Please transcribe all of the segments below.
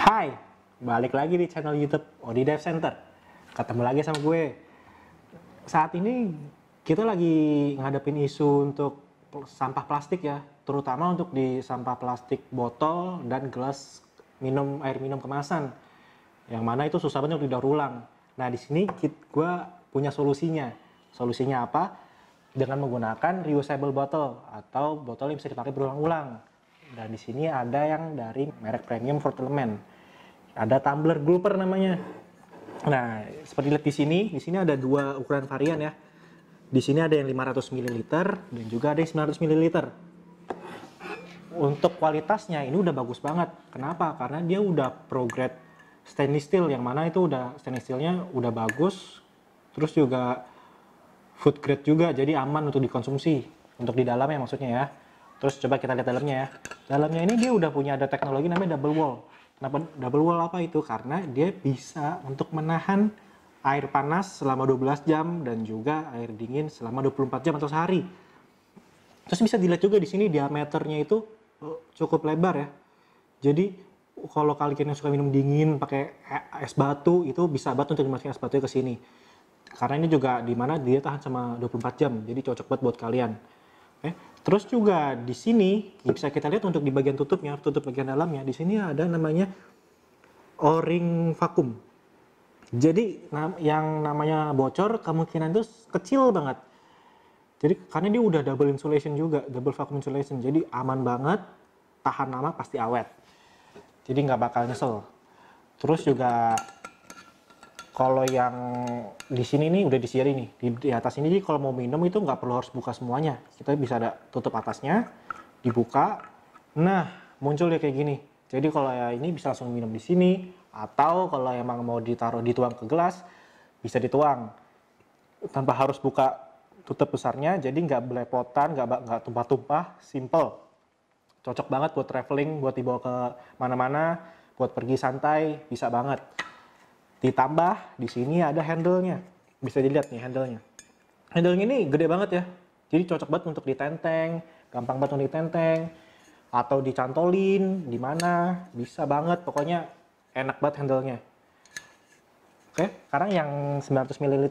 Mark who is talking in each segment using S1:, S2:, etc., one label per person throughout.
S1: Hai, balik lagi di channel YouTube Odi Dev Center. Ketemu lagi sama gue. Saat ini kita lagi ngadepin isu untuk sampah plastik ya, terutama untuk di sampah plastik botol dan gelas minum air minum kemasan. Yang mana itu susah banget untuk ulang. Nah, di sini gue punya solusinya. Solusinya apa? Dengan menggunakan reusable bottle atau botol yang bisa dipakai berulang-ulang. Dan di sini ada yang dari merek premium Forteleman. Ada tumbler grouper namanya. Nah, seperti lihat di sini, di sini ada dua ukuran varian ya. Di sini ada yang 500 ml dan juga ada yang 900 ml. Untuk kualitasnya ini udah bagus banget. Kenapa? Karena dia udah progress stainless steel yang mana itu udah stainless steelnya udah bagus. Terus juga food grade juga jadi aman untuk dikonsumsi untuk di dalam ya maksudnya ya terus coba kita lihat dalamnya ya dalamnya ini dia udah punya ada teknologi namanya double wall kenapa double wall apa itu karena dia bisa untuk menahan air panas selama 12 jam dan juga air dingin selama 24 jam atau sehari terus bisa dilihat juga di sini diameternya itu oh, cukup lebar ya jadi kalau kalian yang suka minum dingin pakai es batu itu bisa banget untuk dimasukin es batu ke sini karena ini juga di mana dia tahan sama 24 jam jadi cocok banget buat kalian oke eh, Terus juga di sini bisa kita lihat untuk di bagian tutupnya, tutup bagian dalamnya, di sini ada namanya o-ring vakum. Jadi yang namanya bocor kemungkinan itu kecil banget. Jadi karena dia udah double insulation juga, double vacuum insulation, jadi aman banget, tahan lama pasti awet. Jadi nggak bakal nyesel. Terus juga kalau yang di sini nih udah disiari nih di, di atas ini jadi kalau mau minum itu nggak perlu harus buka semuanya kita bisa ada tutup atasnya dibuka nah muncul ya kayak gini jadi kalau ya ini bisa langsung minum di sini atau kalau emang mau ditaruh dituang ke gelas bisa dituang tanpa harus buka tutup besarnya jadi nggak belepotan nggak nggak tumpah-tumpah simple cocok banget buat traveling buat dibawa ke mana-mana buat pergi santai bisa banget Ditambah di sini ada handlenya Bisa dilihat nih handlenya nya Handle ini gede banget ya. Jadi cocok banget untuk ditenteng, gampang banget untuk ditenteng atau dicantolin di mana bisa banget pokoknya enak banget handlenya Oke, sekarang yang 900 ml.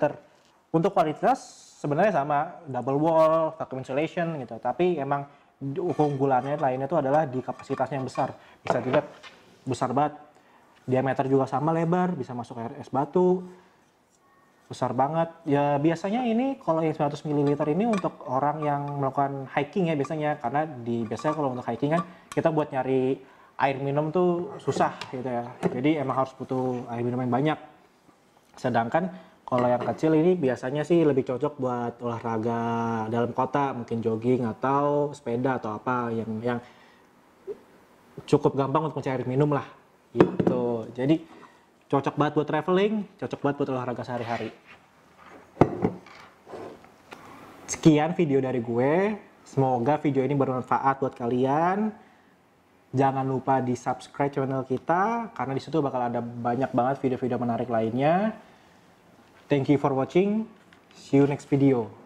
S1: Untuk kualitas sebenarnya sama double wall, vacuum insulation gitu, tapi emang keunggulannya lainnya itu adalah di kapasitasnya yang besar. Bisa dilihat besar banget diameter juga sama lebar bisa masuk air es batu besar banget ya biasanya ini kalau yang 100 ml ini untuk orang yang melakukan hiking ya biasanya karena di biasanya kalau untuk hiking kan kita buat nyari air minum tuh susah gitu ya jadi emang harus butuh air minum yang banyak sedangkan kalau yang kecil ini biasanya sih lebih cocok buat olahraga dalam kota mungkin jogging atau sepeda atau apa yang yang cukup gampang untuk mencari air minum lah Gitu. Jadi cocok banget buat traveling, cocok banget buat olahraga sehari-hari. Sekian video dari gue. Semoga video ini bermanfaat buat kalian. Jangan lupa di subscribe channel kita karena disitu bakal ada banyak banget video-video menarik lainnya. Thank you for watching. See you next video.